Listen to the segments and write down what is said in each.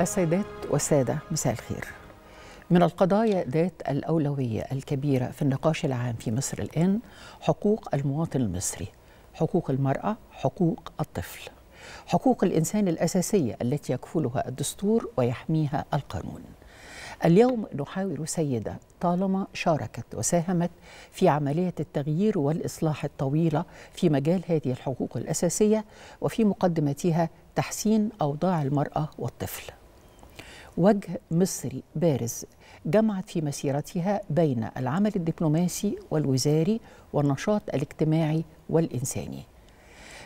السيدات والسادة مساء الخير من القضايا ذات الأولوية الكبيرة في النقاش العام في مصر الآن حقوق المواطن المصري حقوق المرأة حقوق الطفل حقوق الإنسان الأساسية التي يكفلها الدستور ويحميها القانون اليوم نحاور سيدة طالما شاركت وساهمت في عملية التغيير والإصلاح الطويلة في مجال هذه الحقوق الأساسية وفي مقدمتها تحسين أوضاع المرأة والطفل وجه مصري بارز جمعت في مسيرتها بين العمل الدبلوماسي والوزاري والنشاط الاجتماعي والإنساني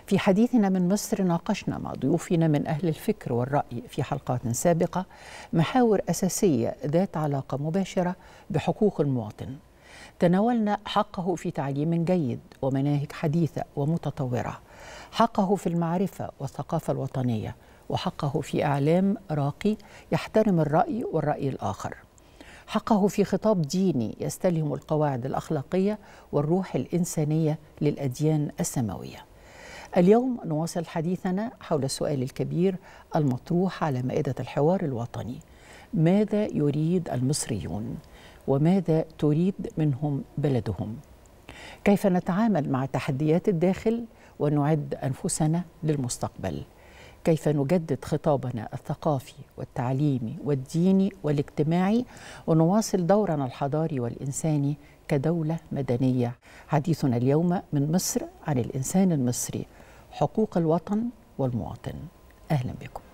في حديثنا من مصر ناقشنا مع ضيوفنا من أهل الفكر والرأي في حلقات سابقة محاور أساسية ذات علاقة مباشرة بحقوق المواطن تناولنا حقه في تعليم جيد ومناهج حديثة ومتطورة حقه في المعرفة والثقافة الوطنية وحقه في إعلام راقي يحترم الرأي والرأي الآخر حقه في خطاب ديني يستلهم القواعد الأخلاقية والروح الإنسانية للأديان السماوية اليوم نواصل حديثنا حول السؤال الكبير المطروح على مائدة الحوار الوطني ماذا يريد المصريون وماذا تريد منهم بلدهم كيف نتعامل مع تحديات الداخل ونعد انفسنا للمستقبل كيف نجدد خطابنا الثقافي والتعليمي والديني والاجتماعي ونواصل دورنا الحضاري والانساني كدوله مدنيه حديثنا اليوم من مصر عن الانسان المصري حقوق الوطن والمواطن اهلا بكم